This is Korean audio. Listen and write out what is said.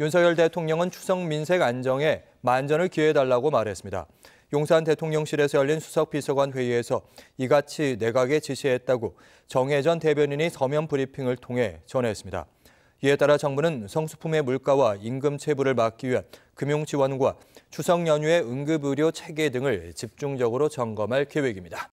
윤석열 대통령은 추석 민색 안정에 만전을 기해달라고 말했습니다. 용산 대통령실에서 열린 수석 비서관 회의에서 이같이 내각에 지시했다고 정혜전 대변인이 서면 브리핑을 통해 전했습니다. 이에 따라 정부는 성수품의 물가와 임금 체불을 막기 위한 금융 지원과 추석 연휴의 응급의료 체계 등을 집중적으로 점검할 계획입니다.